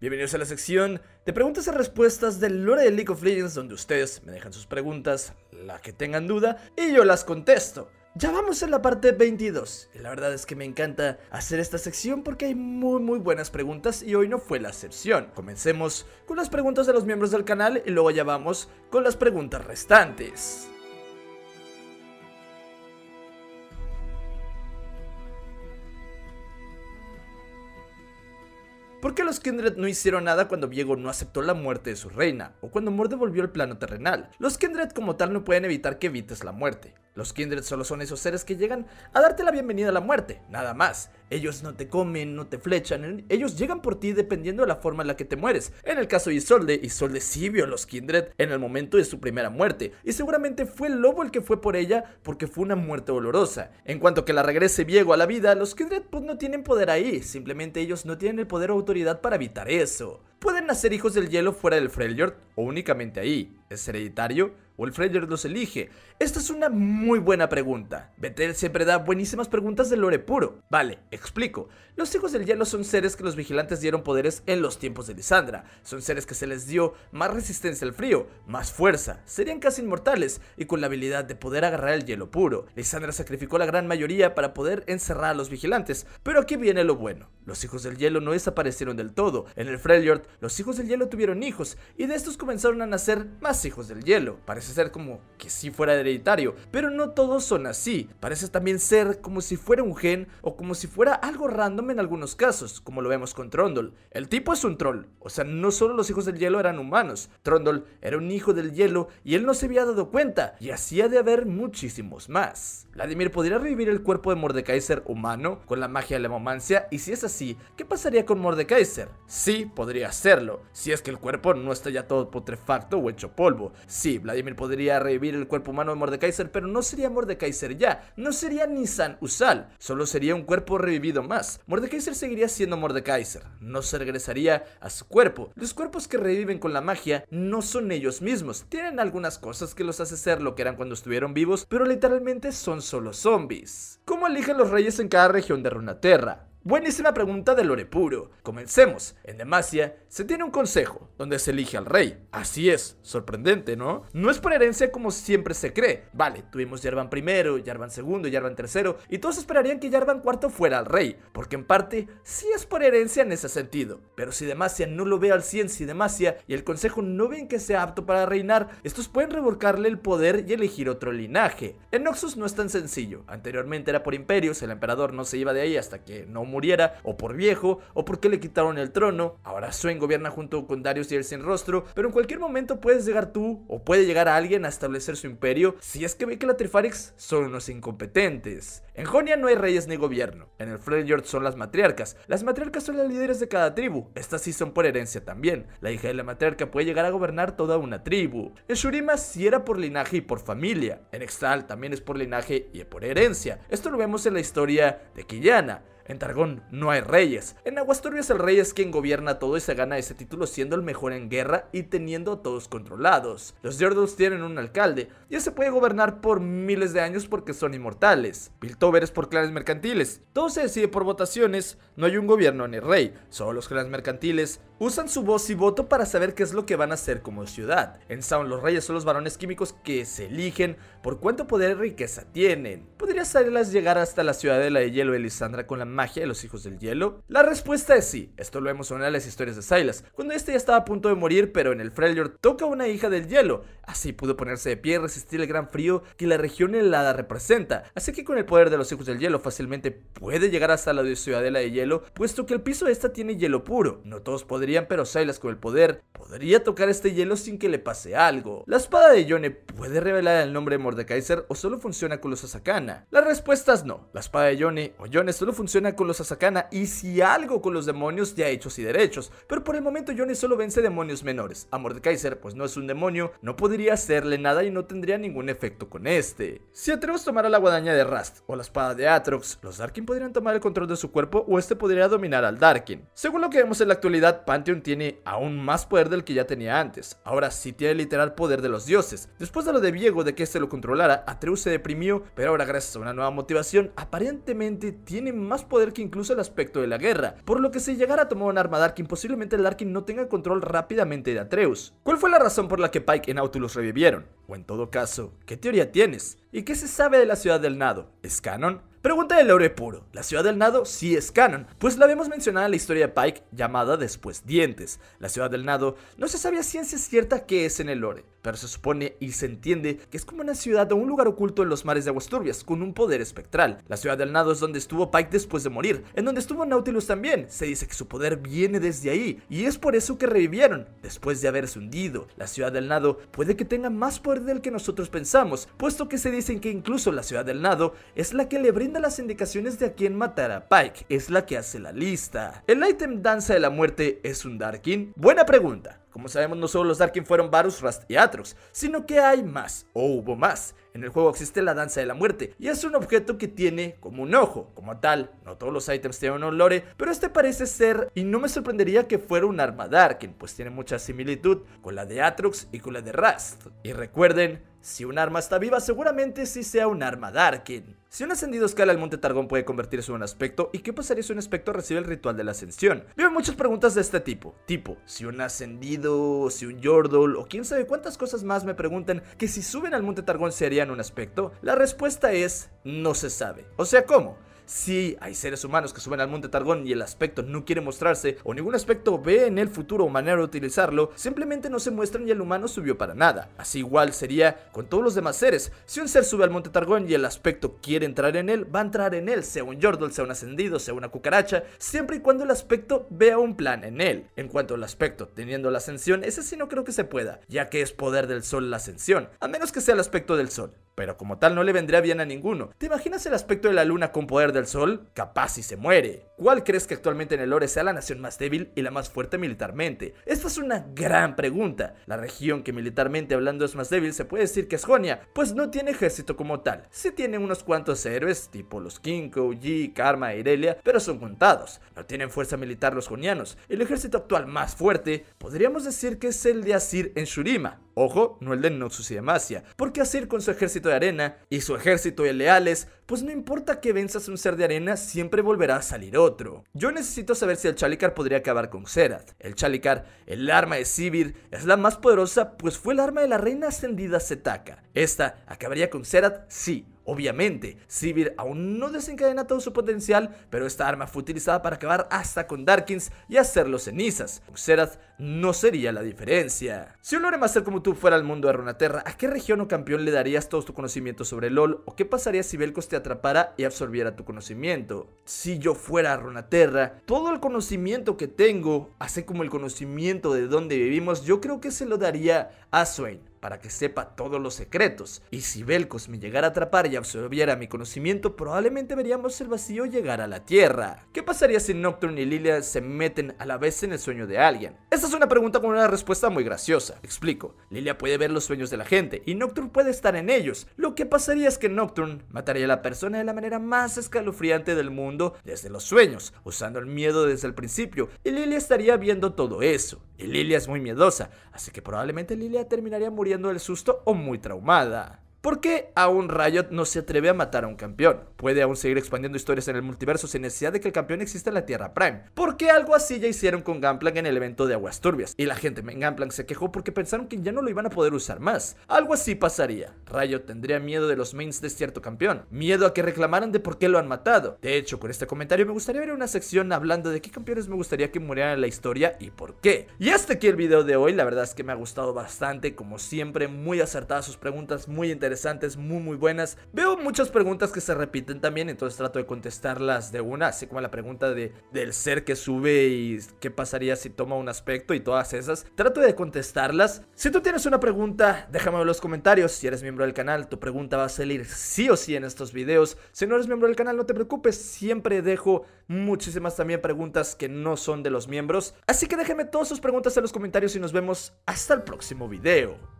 Bienvenidos a la sección de preguntas y respuestas del lore de League of Legends donde ustedes me dejan sus preguntas, la que tengan duda, y yo las contesto. Ya vamos en la parte 22 y la verdad es que me encanta hacer esta sección porque hay muy muy buenas preguntas y hoy no fue la excepción. Comencemos con las preguntas de los miembros del canal y luego ya vamos con las preguntas restantes. ¿Por qué los Kindred no hicieron nada cuando Diego no aceptó la muerte de su reina, o cuando Morde volvió al plano terrenal? Los Kindred como tal no pueden evitar que evites la muerte, los Kindred solo son esos seres que llegan a darte la bienvenida a la muerte, nada más. Ellos no te comen, no te flechan, ellos llegan por ti dependiendo de la forma en la que te mueres. En el caso de Isolde, Isolde sí vio a los Kindred en el momento de su primera muerte, y seguramente fue el lobo el que fue por ella porque fue una muerte dolorosa. En cuanto que la regrese viejo a la vida, los Kindred pues, no tienen poder ahí, simplemente ellos no tienen el poder o autoridad para evitar eso. Pueden nacer hijos del hielo fuera del Freljord o únicamente ahí. ¿Es hereditario? ¿O el Freyer los elige? Esta es una muy buena pregunta. Betel siempre da buenísimas preguntas de lore puro. Vale, explico. Los hijos del hielo son seres que los vigilantes dieron poderes en los tiempos de Lisandra. Son seres que se les dio más resistencia al frío, más fuerza. Serían casi inmortales y con la habilidad de poder agarrar el hielo puro. Lisandra sacrificó la gran mayoría para poder encerrar a los vigilantes. Pero aquí viene lo bueno. Los hijos del hielo no desaparecieron del todo. En el Freljord, los hijos del hielo tuvieron hijos y de estos comenzaron a nacer más hijos del hielo. Parece ser como que si fuera hereditario, pero no todos son así. Parece también ser como si fuera un gen o como si fuera algo random en algunos casos, como lo vemos con Trondol. El tipo es un troll, o sea, no solo los hijos del hielo eran humanos, Trondol era un hijo del hielo y él no se había dado cuenta, y hacía de haber muchísimos más. Vladimir podría revivir el cuerpo de Mordekaiser humano con la magia de la momancia, y si es así, ¿qué pasaría con Mordekaiser? Sí, podría hacerlo, si es que el cuerpo no está ya todo putrefacto o hecho polvo. Sí, Vladimir podría revivir el cuerpo humano de Mordekaiser, pero no sería Mordekaiser ya, no sería Nisan Usal, solo sería un cuerpo revivido más. Mordekaiser seguiría siendo Mordekaiser, no se regresaría a su cuerpo. Los cuerpos que reviven con la magia no son ellos mismos, tienen algunas cosas que los hace ser lo que eran cuando estuvieron vivos, pero literalmente son solo zombies. ¿Cómo eligen los reyes en cada región de Runaterra? Buenísima pregunta de Lore Puro. Comencemos. En Demacia se tiene un consejo donde se elige al rey. Así es, sorprendente, ¿no? No es por herencia como siempre se cree. Vale, tuvimos Yarvan primero, Yarvan segundo, Yarvan tercero, y todos esperarían que Yarvan cuarto fuera al rey, porque en parte sí es por herencia en ese sentido. Pero si Demacia no lo ve al cien si Demacia y el consejo no ven que sea apto para reinar, estos pueden revolcarle el poder y elegir otro linaje. En Noxus no es tan sencillo. Anteriormente era por imperios, el emperador no se iba de ahí hasta que no murió muriera, o por viejo, o porque le quitaron el trono. Ahora Swain gobierna junto con Darius y el sin rostro, pero en cualquier momento puedes llegar tú, o puede llegar a alguien a establecer su imperio, si es que ve que la Trifarix son unos incompetentes. En Jonia no hay reyes ni gobierno, en el Freljord son las matriarcas, las matriarcas son las líderes de cada tribu, estas sí son por herencia también, la hija de la matriarca puede llegar a gobernar toda una tribu. En Shurima sí era por linaje y por familia, en Extal también es por linaje y por herencia, esto lo vemos en la historia de Kiyana. En Targón no hay reyes. En Aguasturbias el rey es quien gobierna todo y se gana ese título siendo el mejor en guerra y teniendo a todos controlados. Los Yordles tienen un alcalde y ese puede gobernar por miles de años porque son inmortales. Piltover es por clanes mercantiles. Todo se decide por votaciones, no hay un gobierno ni rey, solo los clanes mercantiles Usan su voz y voto para saber qué es lo que van a hacer como ciudad. En Sound los reyes son los varones químicos que se eligen por cuánto poder y riqueza tienen. ¿Podrías hacerlas llegar hasta la ciudadela de hielo de Lisandra con la magia de los hijos del hielo? La respuesta es sí. Esto lo vemos en una de las historias de Silas, cuando este ya estaba a punto de morir, pero en el Freljord toca a una hija del hielo. Así pudo ponerse de pie y resistir el gran frío que la región helada representa. Así que con el poder de los hijos del hielo fácilmente puede llegar hasta la ciudadela de hielo, puesto que el piso de esta tiene hielo puro. No todos podrían pero Silas con el poder, podría tocar este hielo sin que le pase algo. ¿La espada de Yone puede revelar el nombre de Mordekaiser o solo funciona con los Asakana? La respuesta es no. La espada de Yone o Yone solo funciona con los Asakana y si algo con los demonios ya hechos y derechos, pero por el momento Yone solo vence demonios menores. A Mordekaiser, pues no es un demonio, no podría hacerle nada y no tendría ningún efecto con este. Si atrevemos a tomar a la guadaña de Rast o la espada de Atrox, los Darkin podrían tomar el control de su cuerpo o este podría dominar al Darkin. Según lo que vemos en la actualidad, Pantheon tiene aún más poder del que ya tenía antes. Ahora sí tiene literal poder de los dioses. Después de lo de Viego de que se este lo controlara, Atreus se deprimió, pero ahora gracias a una nueva motivación, aparentemente tiene más poder que incluso el aspecto de la guerra. Por lo que si llegara a tomar un arma Darkin, posiblemente el Darkin no tenga control rápidamente de Atreus. ¿Cuál fue la razón por la que Pike y Nautilus revivieron? O en todo caso, ¿qué teoría tienes? ¿Y qué se sabe de la ciudad del Nado? ¿Es canon? Pregunta de Lore Puro. La ciudad del nado sí es canon, pues la vemos mencionada en la historia de Pike llamada Después Dientes. La ciudad del nado no se sabía ciencia cierta que es en el lore, pero se supone y se entiende que es como una ciudad o un lugar oculto en los mares de aguas turbias con un poder espectral. La ciudad del nado es donde estuvo Pike después de morir, en donde estuvo Nautilus también. Se dice que su poder viene desde ahí y es por eso que revivieron. Después de haberse hundido, la ciudad del nado puede que tenga más poder del que nosotros pensamos, puesto que se dicen que incluso la ciudad del nado es la que le brinda las indicaciones de a quién matar a Pike es la que hace la lista. ¿El item Danza de la Muerte es un Darkin? Buena pregunta. Como sabemos, no solo los Darkin fueron Varus, Rast y Atrox, sino que hay más, o hubo más. En el juego existe la Danza de la Muerte, y es un objeto que tiene como un ojo, como tal. No todos los ítems tienen un lore, eh, pero este parece ser, y no me sorprendería que fuera un arma Darkin, pues tiene mucha similitud con la de Atrox y con la de Rast. Y recuerden, si un arma está viva, seguramente sí sea un arma Darkin. Si un ascendido escala al Monte Targón puede convertirse en un aspecto, ¿y qué pasaría si un aspecto recibe el ritual de la ascensión? Veo muchas preguntas de este tipo, tipo, si un ascendido si un Yordle o quién sabe cuántas cosas más me preguntan que si suben al Monte Targón serían un aspecto, la respuesta es no se sabe. O sea, ¿cómo? Si hay seres humanos que suben al monte Targón y el aspecto no quiere mostrarse o ningún aspecto ve en el futuro manera de utilizarlo, simplemente no se muestran y el humano subió para nada. Así igual sería con todos los demás seres. Si un ser sube al monte Targón y el aspecto quiere entrar en él, va a entrar en él, sea un Yordle, sea un ascendido, sea una cucaracha, siempre y cuando el aspecto vea un plan en él. En cuanto al aspecto teniendo la ascensión, ese sí no creo que se pueda, ya que es poder del sol la ascensión, a menos que sea el aspecto del sol. Pero como tal no le vendría bien a ninguno. ¿Te imaginas el aspecto de la luna con poder del el Sol, capaz si se muere. ¿Cuál crees que actualmente en el lore sea la nación más débil y la más fuerte militarmente? Esta es una gran pregunta. La región que militarmente hablando es más débil se puede decir que es Jonia, pues no tiene ejército como tal. Si tiene unos cuantos héroes, tipo los Kinko, G, Karma e Irelia, pero son contados. No tienen fuerza militar los jonianos. El ejército actual más fuerte, podríamos decir que es el de Asir en Shurima, Ojo, no el de Noxus y Demacia. Porque hacer con su ejército de arena y su ejército de leales, pues no importa que venzas un ser de arena, siempre volverá a salir otro. Yo necesito saber si el Chalicar podría acabar con Serat. El Chalicar, el arma de Sivir, es la más poderosa, pues fue el arma de la reina ascendida Setaka. Esta acabaría con Serat, sí, Obviamente, Sivir aún no desencadena todo su potencial, pero esta arma fue utilizada para acabar hasta con Darkins y hacerlo cenizas. Xerath no sería la diferencia. Si un lore como tú fuera al mundo de Runaterra, ¿a qué región o campeón le darías todo tu conocimiento sobre LOL? ¿O qué pasaría si Belcos te atrapara y absorbiera tu conocimiento? Si yo fuera a Runaterra, todo el conocimiento que tengo, así como el conocimiento de dónde vivimos, yo creo que se lo daría a Swain para que sepa todos los secretos. Y si Belcos me llegara a atrapar y absorbiera mi conocimiento, probablemente veríamos el vacío llegar a la Tierra. ¿Qué pasaría si Nocturne y Lilia se meten a la vez en el sueño de alguien? Esta es una pregunta con una respuesta muy graciosa. Explico. Lilia puede ver los sueños de la gente y Nocturne puede estar en ellos. Lo que pasaría es que Nocturne mataría a la persona de la manera más escalofriante del mundo desde los sueños, usando el miedo desde el principio, y Lilia estaría viendo todo eso. Y Lilia es muy miedosa, así que probablemente Lilia terminaría muriendo del susto o muy traumada. ¿Por qué aún Riot no se atreve a matar a un campeón? Puede aún seguir expandiendo historias en el multiverso sin necesidad de que el campeón exista en la Tierra Prime. Porque algo así ya hicieron con Gangplank en el evento de Aguas Turbias. Y la gente en Gangplank se quejó porque pensaron que ya no lo iban a poder usar más. Algo así pasaría. Riot tendría miedo de los mains de cierto campeón. Miedo a que reclamaran de por qué lo han matado. De hecho, con este comentario me gustaría ver una sección hablando de qué campeones me gustaría que murieran en la historia y por qué. Y hasta aquí el video de hoy. La verdad es que me ha gustado bastante. Como siempre, muy acertadas sus preguntas, muy interesantes interesantes, muy muy buenas. Veo muchas preguntas que se repiten también, entonces trato de contestarlas de una, así como la pregunta de, del ser que sube y qué pasaría si toma un aspecto y todas esas. Trato de contestarlas. Si tú tienes una pregunta, déjame en los comentarios. Si eres miembro del canal, tu pregunta va a salir sí o sí en estos videos. Si no eres miembro del canal, no te preocupes, siempre dejo muchísimas también preguntas que no son de los miembros. Así que déjame todas sus preguntas en los comentarios y nos vemos hasta el próximo video.